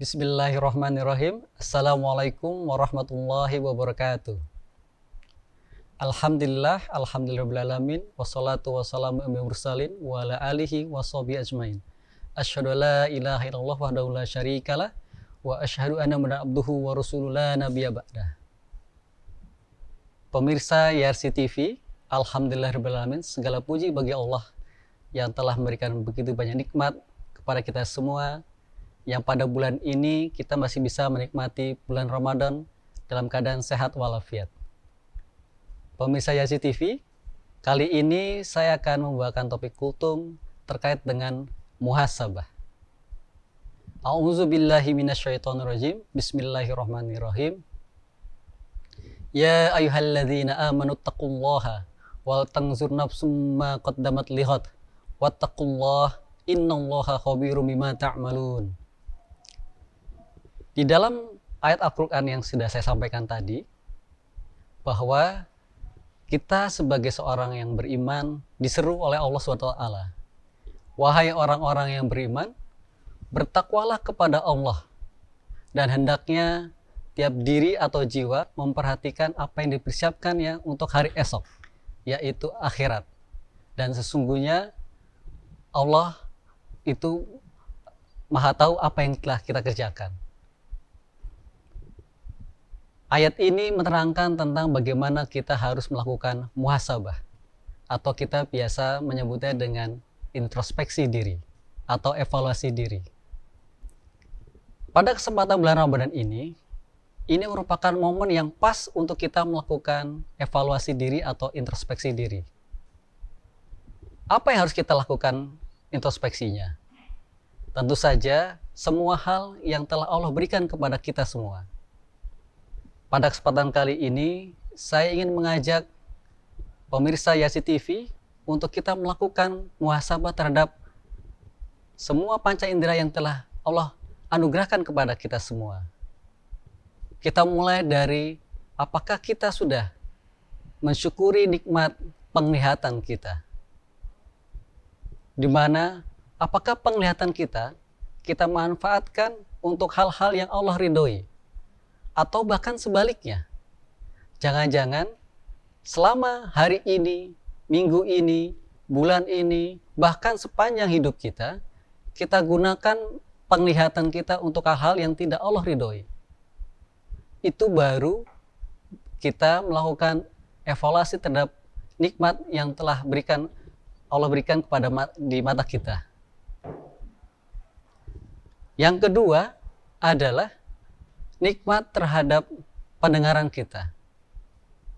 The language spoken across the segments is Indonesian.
Bismillahirrahmanirrahim. Assalamualaikum warahmatullahi wabarakatuh. Alhamdulillah, alhamdulillahirrahmanirrahim. Wassalatu wassalamu ala mursalin wa ala alihi wa sahbihi ajmain. Asyhadu la ilaha illallah wahdahu la syarikalah wa asyhadu anna muhammadan abduhu wa rasulullah nabiyya ba'da. Pemirsa YRC TV, alhamdulillahirrahmanirrahim. Segala puji bagi Allah yang telah memberikan begitu banyak nikmat kepada kita semua yang pada bulan ini kita masih bisa menikmati bulan Ramadan dalam keadaan sehat walafiat. Pemirsa Yazi TV, kali ini saya akan membawakan topik kultum terkait dengan muhasabah. A'udzubillahi minasyaitonirrajim. Bismillahirrahmanirrahim. Ya ayyuhalladzina amanu taqullaha wal tangzur nafsum ma qaddamat lihat wattaqullaha innallaha khabirum bima ta'malun. Ta di dalam ayat Al-Quran yang sudah saya sampaikan tadi, bahwa kita sebagai seorang yang beriman diseru oleh Allah SWT. Wahai orang-orang yang beriman, bertakwalah kepada Allah dan hendaknya tiap diri atau jiwa memperhatikan apa yang dipersiapkan ya untuk hari esok, yaitu akhirat. Dan sesungguhnya Allah itu maha tahu apa yang telah kita kerjakan. Ayat ini menerangkan tentang bagaimana kita harus melakukan muhasabah atau kita biasa menyebutnya dengan introspeksi diri atau evaluasi diri. Pada kesempatan bulan Ramadan ini, ini merupakan momen yang pas untuk kita melakukan evaluasi diri atau introspeksi diri. Apa yang harus kita lakukan introspeksinya? Tentu saja semua hal yang telah Allah berikan kepada kita semua pada kesempatan kali ini, saya ingin mengajak pemirsa Yasi TV untuk kita melakukan muhasabah terhadap semua panca indera yang telah Allah anugerahkan kepada kita semua. Kita mulai dari apakah kita sudah mensyukuri nikmat penglihatan kita. Di mana apakah penglihatan kita kita manfaatkan untuk hal-hal yang Allah ridhoi atau bahkan sebaliknya. Jangan-jangan selama hari ini, minggu ini, bulan ini, bahkan sepanjang hidup kita, kita gunakan penglihatan kita untuk hal-hal yang tidak Allah ridhoi. Itu baru kita melakukan evaluasi terhadap nikmat yang telah berikan Allah berikan kepada di mata kita. Yang kedua adalah nikmat terhadap pendengaran kita.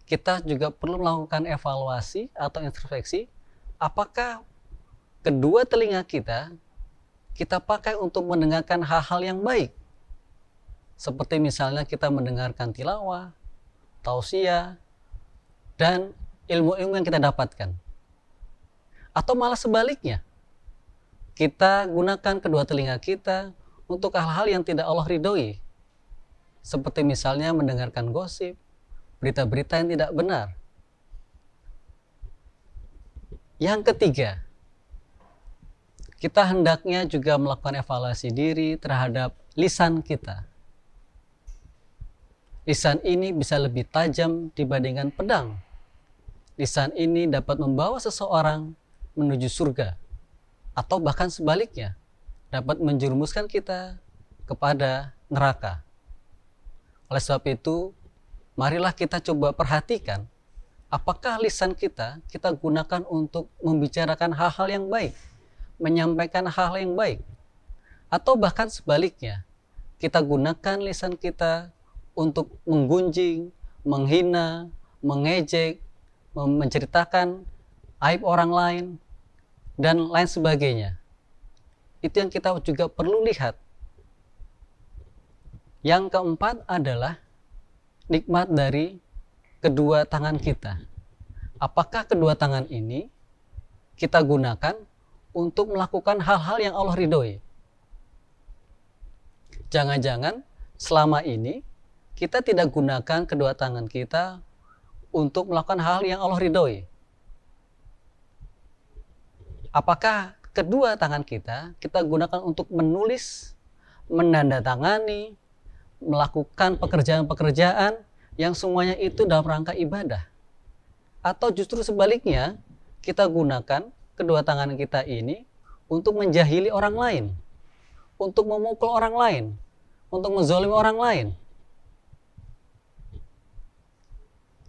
Kita juga perlu melakukan evaluasi atau introspeksi apakah kedua telinga kita kita pakai untuk mendengarkan hal-hal yang baik. Seperti misalnya kita mendengarkan tilawah, tausiah, dan ilmu-ilmu yang kita dapatkan. Atau malah sebaliknya, kita gunakan kedua telinga kita untuk hal-hal yang tidak Allah ridhoi, seperti misalnya mendengarkan gosip, berita-berita yang tidak benar. Yang ketiga, kita hendaknya juga melakukan evaluasi diri terhadap lisan kita. Lisan ini bisa lebih tajam dibandingkan pedang. Lisan ini dapat membawa seseorang menuju surga, atau bahkan sebaliknya, dapat menjerumuskan kita kepada neraka. Oleh sebab itu, marilah kita coba perhatikan apakah lisan kita kita gunakan untuk membicarakan hal-hal yang baik, menyampaikan hal-hal yang baik, atau bahkan sebaliknya, kita gunakan lisan kita untuk menggunjing, menghina, mengejek, menceritakan aib orang lain, dan lain sebagainya. Itu yang kita juga perlu lihat yang keempat adalah nikmat dari kedua tangan kita. Apakah kedua tangan ini kita gunakan untuk melakukan hal-hal yang Allah ridhoi? Jangan-jangan selama ini kita tidak gunakan kedua tangan kita untuk melakukan hal yang Allah ridhoi. Apakah kedua tangan kita kita gunakan untuk menulis, menandatangani, melakukan pekerjaan-pekerjaan yang semuanya itu dalam rangka ibadah. Atau justru sebaliknya, kita gunakan kedua tangan kita ini untuk menjahili orang lain, untuk memukul orang lain, untuk menzolimi orang lain.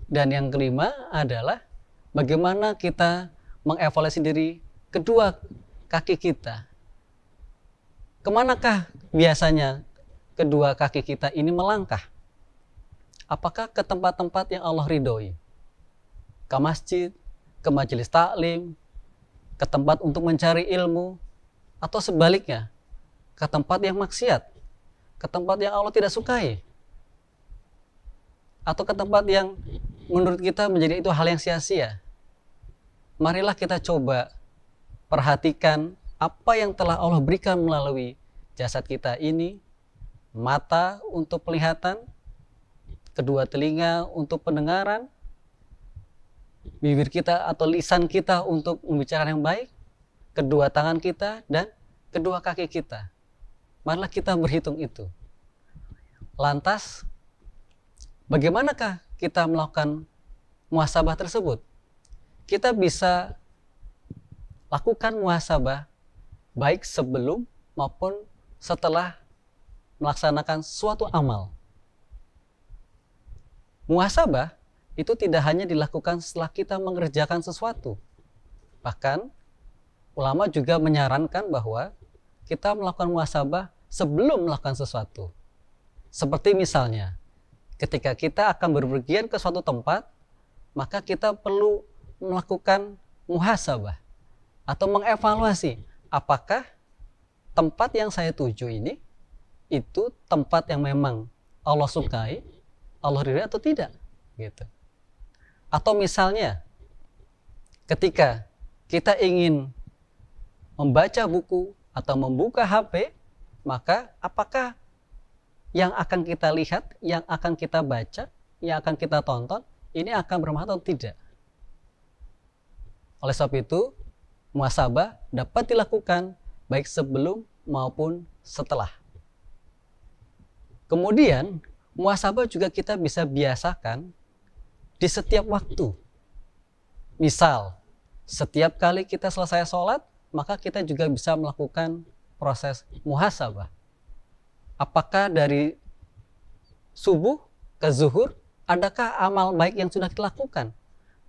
Dan yang kelima adalah bagaimana kita mengevaluasi diri kedua kaki kita. Kemanakah biasanya kedua kaki kita ini melangkah? Apakah ke tempat-tempat yang Allah ridhoi? Ke masjid, ke majelis taklim, ke tempat untuk mencari ilmu, atau sebaliknya, ke tempat yang maksiat, ke tempat yang Allah tidak sukai, atau ke tempat yang menurut kita menjadi itu hal yang sia-sia. Marilah kita coba perhatikan apa yang telah Allah berikan melalui jasad kita ini mata untuk penglihatan, kedua telinga untuk pendengaran, bibir kita atau lisan kita untuk membicarakan yang baik, kedua tangan kita dan kedua kaki kita. Marilah kita berhitung itu. Lantas, bagaimanakah kita melakukan muhasabah tersebut? Kita bisa lakukan muhasabah baik sebelum maupun setelah melaksanakan suatu amal. Muhasabah itu tidak hanya dilakukan setelah kita mengerjakan sesuatu. Bahkan ulama juga menyarankan bahwa kita melakukan muhasabah sebelum melakukan sesuatu. Seperti misalnya, ketika kita akan berpergian ke suatu tempat, maka kita perlu melakukan muhasabah atau mengevaluasi apakah tempat yang saya tuju ini itu tempat yang memang Allah sukai, Allah ridha atau tidak gitu. Atau misalnya ketika kita ingin membaca buku atau membuka HP, maka apakah yang akan kita lihat, yang akan kita baca, yang akan kita tonton, ini akan bermanfaat atau tidak? Oleh sebab itu, muasabah dapat dilakukan baik sebelum maupun setelah. Kemudian, muhasabah juga kita bisa biasakan di setiap waktu. Misal, setiap kali kita selesai sholat, maka kita juga bisa melakukan proses muhasabah. Apakah dari subuh ke zuhur, adakah amal baik yang sudah kita lakukan?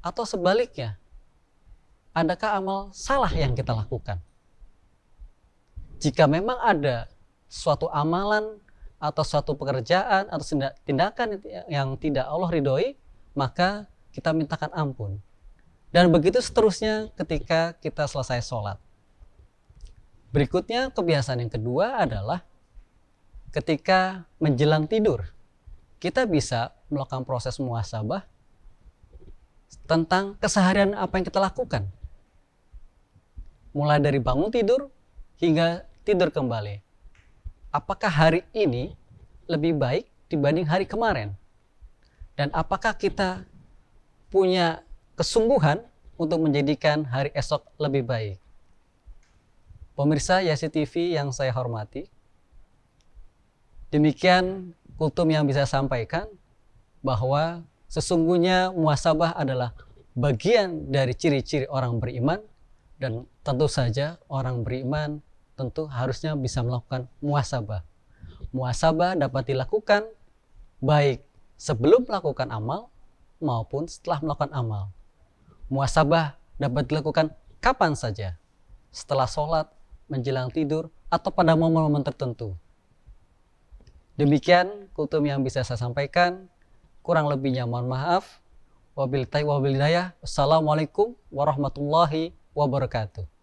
Atau sebaliknya, adakah amal salah yang kita lakukan? Jika memang ada suatu amalan atau suatu pekerjaan atau tindakan ya, yang tidak Allah ridhoi, maka kita mintakan ampun. Dan begitu seterusnya ketika kita selesai sholat. Berikutnya kebiasaan yang kedua adalah ketika menjelang tidur. Kita bisa melakukan proses muasabah tentang keseharian apa yang kita lakukan. Mulai dari bangun tidur hingga tidur kembali apakah hari ini lebih baik dibanding hari kemarin? Dan apakah kita punya kesungguhan untuk menjadikan hari esok lebih baik? Pemirsa Yasi TV yang saya hormati, demikian kultum yang bisa sampaikan bahwa sesungguhnya muasabah adalah bagian dari ciri-ciri orang beriman dan tentu saja orang beriman tentu harusnya bisa melakukan muasabah. Muasabah dapat dilakukan baik sebelum melakukan amal maupun setelah melakukan amal. Muasabah dapat dilakukan kapan saja, setelah sholat, menjelang tidur, atau pada momen-momen tertentu. Demikian kultum yang bisa saya sampaikan. Kurang lebihnya mohon maaf. Wabil tay wabil daya. Assalamualaikum warahmatullahi wabarakatuh.